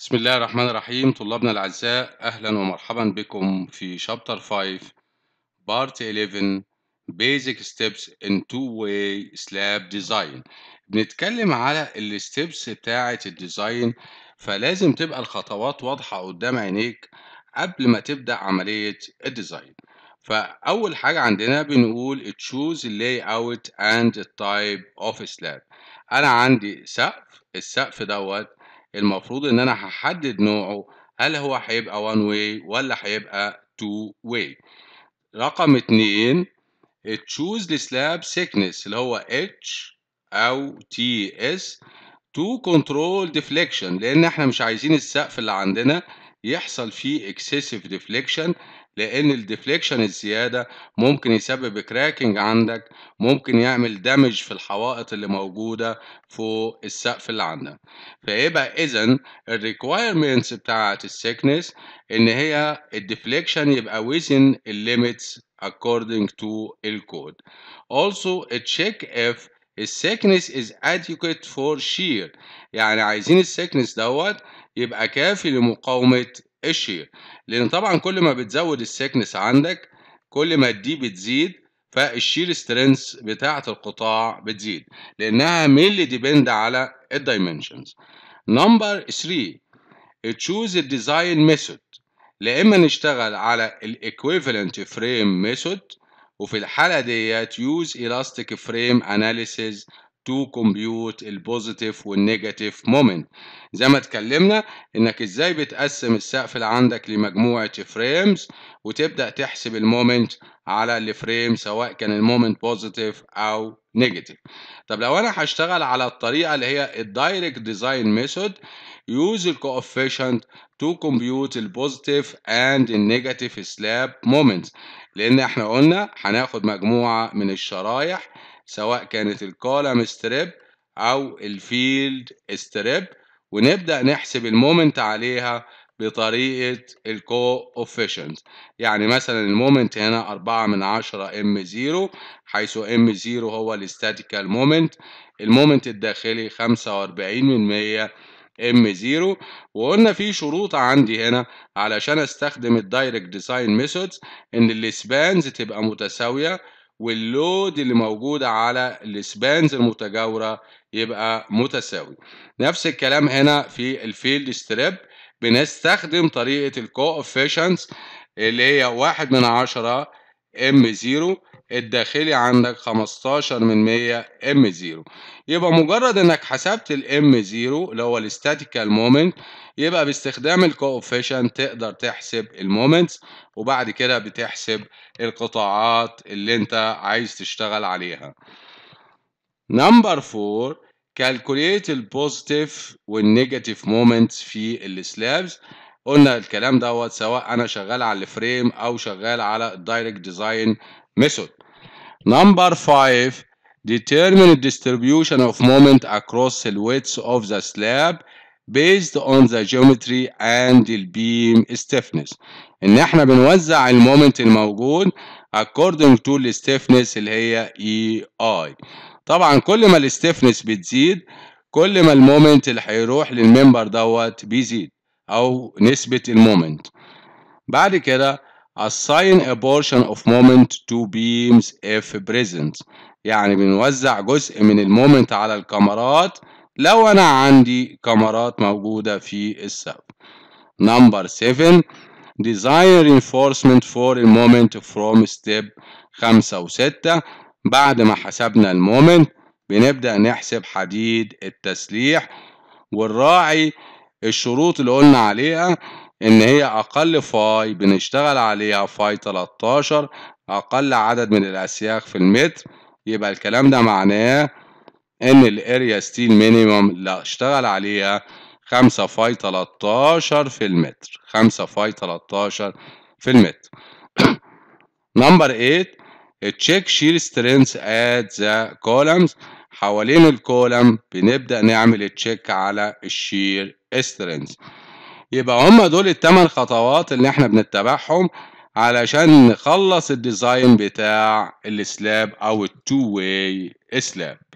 بسم الله الرحمن الرحيم طلابنا الأعزاء أهلا ومرحبا بكم في شابتر 5 بارت 11 Basic Steps in Two-Way Slab Design بنتكلم على الستبس بتاعة الديزاين فلازم تبقى الخطوات واضحة قدام عينيك قبل ما تبدأ عملية الديزاين فأول حاجة عندنا بنقول choose layout and type of slab أنا عندي سقف السقف دوت المفروض إن أنا هحدد نوعه هل هو هيبقى one way ولا هيبقى two way رقم اتنين choose the slab thickness اللي هو H أو TS to control deflection لأن احنا مش عايزين السقف اللي عندنا يحصل فيه excessive deflection لأن الديفليكشن الزيادة ممكن يسبب كراكنج عندك ممكن يعمل دمج في الحوائط اللي موجودة فوق السقف اللي عندك فيبقى إذا الريكويرمنتس بتاعة السكنس إن هي الديفليكشن يبقى ويزن الليميتس according to الكود also check if السكنس is adequate for shear يعني عايزين السكنس دوت يبقى كافي لمقاومة الشير لان طبعا كل ما بتزود السكنس عندك كل ما الدي بتزيد فالشير سترينث بتاعه القطاع بتزيد لانها ميلي ديبند على الدايمنشنز نمبر 3 تشوز الديزاين ميثود لا اما نشتغل على الايكويفالنت فريم ميثود وفي الحاله ديت يوز الاستيك فريم اناليسيز to compute البوزيتيف والنيجاتيف مومنت زي ما اتكلمنا انك ازاي بتقسم السقف اللي عندك لمجموعه فريمز وتبدا تحسب المومنت على الفريم سواء كان المومنت بوزيتيف او نيجاتيف طب لو انا هشتغل على الطريقه اللي هي الدايركت ديزاين ميثود يوز the coefficient to compute the positive and the negative slab moments لان احنا قلنا هناخد مجموعه من الشرايح سواء كانت الكولم ستريب أو الفيلد ستريب ونبدأ نحسب المومنت عليها بطريقة الكو اوفيشنت يعني مثلا المومنت هنا 4 من 10 ام 0 حيث ام 0 هو الاستاتيكال مومنت المومنت الداخلي 45 من 100 ام 0 وقلنا في شروط عندي هنا علشان استخدم الدايركت ديزاين ميثودز ان السبانز تبقى متساويه واللود اللي موجود على السبانز المتجاوره يبقى متساوي نفس الكلام هنا في الفيلد ستريب بنستخدم طريقه الكوفيشنز اللي هي واحد من عشرة ام زيرو الداخلي عندك 15 من 100 ام 0 يبقى مجرد انك حسبت الام 0 اللي هو الاستاتيكال مومنت يبقى باستخدام الكوفيشن تقدر تحسب المومنتس وبعد كده بتحسب القطاعات اللي انت عايز تشتغل عليها نمبر 4 كالكوليت البوزيتيف والنيجاتيف مومنتس في السلابز قلنا الكلام دوت سواء انا شغال على الفريم او شغال على الدايركت ديزاين ميثود Number five, Determine distribution of moment across the width of the slab based on the geometry and the beam stiffness ان احنا بنوزع المومنت الموجود according to the stiffness اللي هي EI. طبعا كل ما الستيفنس بتزيد كل ما المومنت اللي هيروح للممبر دوت بيزيد او نسبة المومنت بعد كده assign a portion of moment to beams if present يعني بنوزع جزء من المومنت على الكاميرات لو انا عندي كاميرات موجودة في السقف number 7 design reinforcement for a moment from step 5 و 6 بعد ما حسبنا المومنت بنبدأ نحسب حديد التسليح والراعي الشروط اللي قلنا عليها ان هي اقل فاي بنشتغل عليها فاي 13 اقل عدد من الاسياخ في المتر يبقى الكلام ده معناه ان الاريا ستيل مينيمم اللي اشتغل عليها 5 فاي 13 في المتر 5 فاي 13 في المتر نمبر 8 تشيك شير سترينث ات ذا كولمز حوالين الكولم بنبدا نعمل تشيك على الشير سترينث يبقى هم دول الثمان خطوات اللي احنا بنتبعهم علشان نخلص الديزاين بتاع السلاب او التو واي سلاب